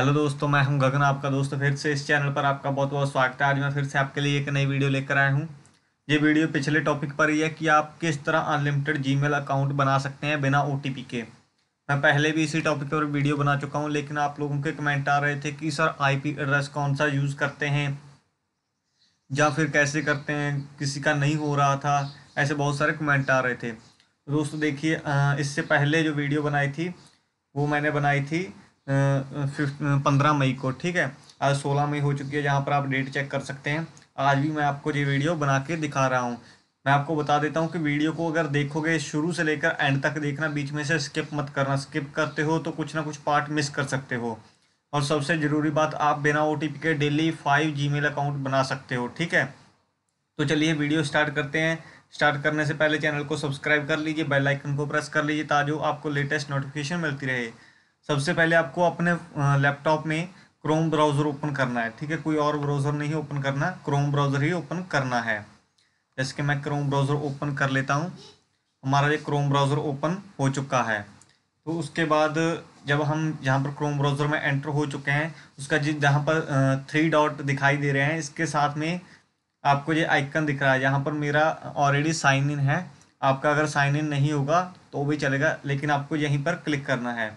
hello दोस्तों मैं हूं गगन आपका दोस्त फिर से इस चैनल पर आपका बहुत बहुत स्वागत है आज मैं फिर से आपके लिए एक नई वीडियो लेकर आया हूं ये वीडियो पिछले टॉपिक पर ही है कि आप किस तरह अनलिमिटेड जीमेल अकाउंट बना सकते हैं बिना ओ के मैं पहले भी इसी टॉपिक पर वीडियो बना चुका हूँ लेकिन आप लोगों के कमेंट आ रहे थे कि सर आई एड्रेस कौन सा यूज़ करते हैं या फिर कैसे करते हैं किसी का नहीं हो रहा था ऐसे बहुत सारे कमेंट आ रहे थे दोस्तों देखिए इससे पहले जो वीडियो बनाई थी वो मैंने बनाई थी पंद्रह मई को ठीक है आज सोलह मई हो चुकी है जहाँ पर आप डेट चेक कर सकते हैं आज भी मैं आपको ये वीडियो बना के दिखा रहा हूँ मैं आपको बता देता हूँ कि वीडियो को अगर देखोगे शुरू से लेकर एंड तक देखना बीच में से स्किप मत करना स्किप करते हो तो कुछ ना कुछ पार्ट मिस कर सकते हो और सबसे ज़रूरी बात आप बिना ओ के डेली फाइव जी अकाउंट बना सकते हो ठीक है तो चलिए वीडियो स्टार्ट करते हैं स्टार्ट करने से पहले चैनल को सब्सक्राइब कर लीजिए बेल आइकन को प्रेस कर लीजिए ताजो आपको लेटेस्ट नोटिफिकेशन मिलती रहे सबसे पहले आपको अपने लैपटॉप में क्रोम ब्राउज़र ओपन करना है ठीक है कोई और ब्राउज़र नहीं ओपन करना क्रोम ब्राउज़र ही ओपन करना है जैसे कि मैं क्रोम ब्राउज़र ओपन कर लेता हूँ हमारा ये क्रोम ब्राउज़र ओपन हो चुका है तो उसके बाद जब हम यहाँ पर क्रोम ब्राउज़र में एंटर हो चुके हैं उसका जिस जहाँ पर थ्री डॉट दिखाई दे रहे हैं इसके साथ में आपको ये आइकन दिख रहा है यहाँ पर मेरा ऑलरेडी साइन इन है आपका अगर साइन इन नहीं होगा तो भी चलेगा लेकिन आपको यहीं पर क्लिक करना है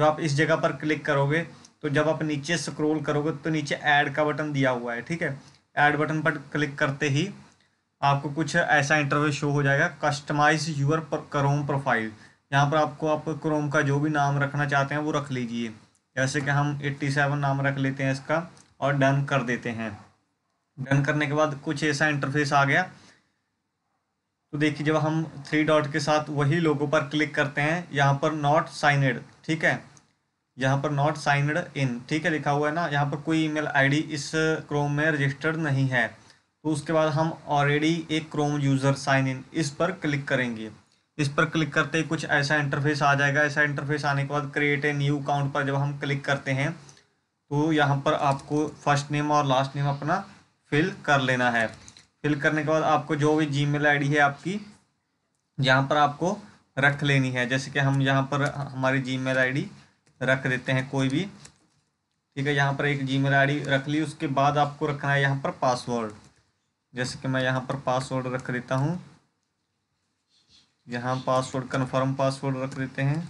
जो आप इस जगह पर क्लिक करोगे तो जब आप नीचे स्क्रोल करोगे तो नीचे ऐड का बटन दिया हुआ है ठीक है ऐड बटन पर क्लिक करते ही आपको कुछ ऐसा इंटरव्यू शो हो जाएगा कस्टमाइज यूर क्रोम प्रोफाइल यहाँ पर आपको आप क्रोम का जो भी नाम रखना चाहते हैं वो रख लीजिए जैसे कि हम 87 नाम रख लेते हैं इसका और डन कर देते हैं डन करने के बाद कुछ ऐसा इंटरफेस आ गया तो देखिए जब हम थ्री डॉट के साथ वही लोगों पर क्लिक करते हैं यहाँ पर नॉट साइनेड ठीक है यहाँ पर नॉट साइनड इन ठीक है लिखा हुआ है ना यहाँ पर कोई ईमेल आईडी इस क्रोम में रजिस्टर्ड नहीं है तो उसके बाद हम ऑलरेडी एक क्रोम यूज़र साइन इन इस पर क्लिक करेंगे इस पर क्लिक करते ही कुछ ऐसा इंटरफेस आ जाएगा ऐसा इंटरफेस आने के बाद क्रिएट ए न्यू अकाउंट पर जब हम क्लिक करते हैं तो यहाँ पर आपको फर्स्ट नेम और लास्ट नेम अपना फिल कर लेना है फिल करने के बाद आपको जो भी जी मेल है आपकी यहाँ पर आपको रख लेनी है जैसे कि हम यहाँ पर हमारी जी मेल रख देते हैं कोई भी ठीक है यहाँ पर एक जी आई रख ली उसके बाद आपको रखना है यहाँ पर पासवर्ड जैसे कि मैं यहाँ पर पासवर्ड रख देता हूँ यहाँ पासवर्ड कन्फर्म पासवर्ड रख देते हैं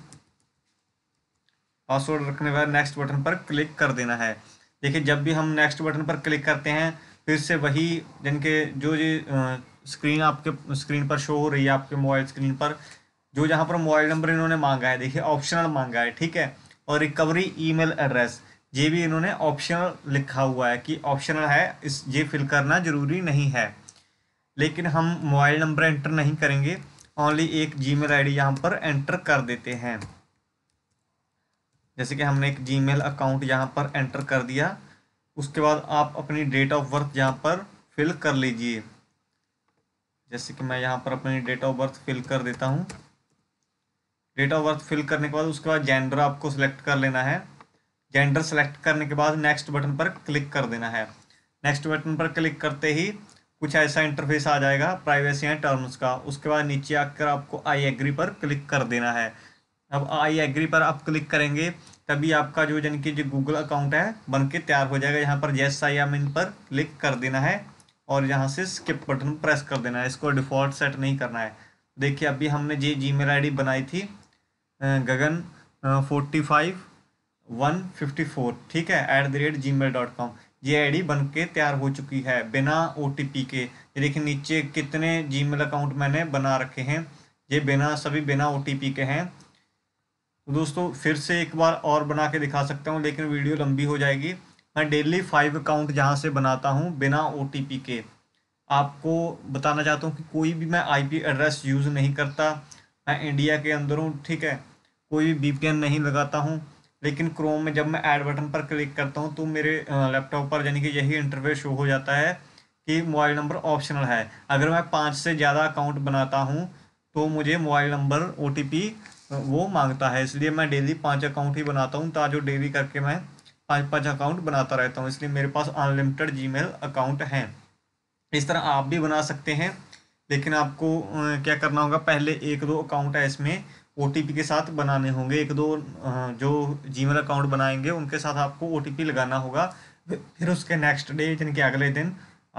पासवर्ड रखने के बाद नेक्स्ट बटन पर क्लिक कर देना है देखिए जब भी हम नेक्स्ट बटन पर क्लिक करते हैं फिर से वही जिनके जो ये स्क्रीन आपके स्क्रीन पर शो हो रही है आपके मोबाइल स्क्रीन पर जो जहाँ पर मोबाइल नंबर इन्होंने मांगा है देखिए ऑप्शनल मांगा है ठीक है और रिकवरी ईमेल एड्रेस ये भी इन्होंने ऑप्शनल लिखा हुआ है कि ऑप्शनल है इस ये फिल करना ज़रूरी नहीं है लेकिन हम मोबाइल नंबर एंटर नहीं करेंगे ओनली एक जी मेल आई यहाँ पर एंटर कर देते हैं जैसे कि हमने एक जी मेल अकाउंट यहाँ पर एंटर कर दिया उसके बाद आप अपनी डेट ऑफ बर्थ यहाँ पर फिल कर लीजिए जैसे कि मैं यहाँ पर अपनी डेट ऑफ बर्थ फिल कर देता हूँ डेट ऑफ बर्थ फिल करने के बाद उसके बाद जेंडर आपको सिलेक्ट कर लेना है जेंडर सेलेक्ट करने के बाद नेक्स्ट बटन पर क्लिक कर देना है नेक्स्ट बटन पर क्लिक करते ही कुछ ऐसा इंटरफेस आ जाएगा प्राइवेसी एंड टर्म्स का उसके बाद नीचे आकर आपको आई एग्री पर क्लिक कर देना है अब आई एग्री पर आप क्लिक करेंगे तभी आपका जो यानी कि जो गूगल अकाउंट है बन के तैयार हो जाएगा यहाँ पर जेस आई एम इन पर क्लिक कर देना है और यहाँ से स्किप बटन प्रेस कर देना है इसको डिफ़ॉल्ट सेट नहीं करना है देखिए अभी हमने जी जी मेल बनाई थी Gagan forty five one fifty four ठीक है at the rate Gmail dot com ये आई डी बन के तैयार हो चुकी है बिना ओ टी पी के ये देखिए नीचे कितने जी मेल अकाउंट मैंने बना रखे हैं ये बिना सभी बिना ओ टी पी के हैं तो दोस्तों फिर से एक बार और बना के दिखा सकता हूँ लेकिन वीडियो लंबी हो जाएगी मैं डेली फाइव अकाउंट जहाँ से बनाता हूँ बिना ओ टी पी के आपको बताना चाहता हूँ कि कोई भी मैं आई पी एड्रेस यूज़ नहीं करता मैं इंडिया के अंदर हूँ ठीक है कोई भी बीपीएन नहीं लगाता हूँ लेकिन क्रोम में जब मैं ऐड बटन पर क्लिक करता हूँ तो मेरे लैपटॉप पर यानी कि यही इंटरव्यू शो हो जाता है कि मोबाइल नंबर ऑप्शनल है अगर मैं पाँच से ज़्यादा अकाउंट बनाता हूँ तो मुझे मोबाइल नंबर ओ वो मांगता है इसलिए मैं डेली पाँच अकाउंट ही बनाता हूँ ताजो डेली करके मैं पाँच पाँच अकाउंट बनाता रहता हूँ इसलिए मेरे पास अनलिमिटेड जी अकाउंट हैं इस तरह आप भी बना सकते हैं लेकिन आपको क्या करना होगा पहले एक दो अकाउंट है इसमें ओ के साथ बनाने होंगे एक दो जो जी अकाउंट बनाएंगे उनके साथ आपको ओ लगाना होगा फिर उसके नेक्स्ट डे यानी कि अगले दिन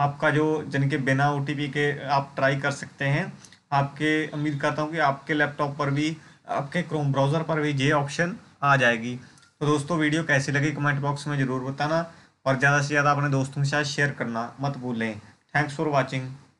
आपका जो यानी कि बिना ओ के आप ट्राई कर सकते हैं आपके उम्मीद करता हूँ कि आपके लैपटॉप पर भी आपके क्रोम ब्राउज़र पर भी ये ऑप्शन आ जाएगी तो दोस्तों वीडियो कैसी लगी कमेंट बॉक्स में ज़रूर बताना और ज़्यादा से ज़्यादा अपने दोस्तों के साथ शेयर करना मत भूलें थैंक्स फॉर वॉचिंग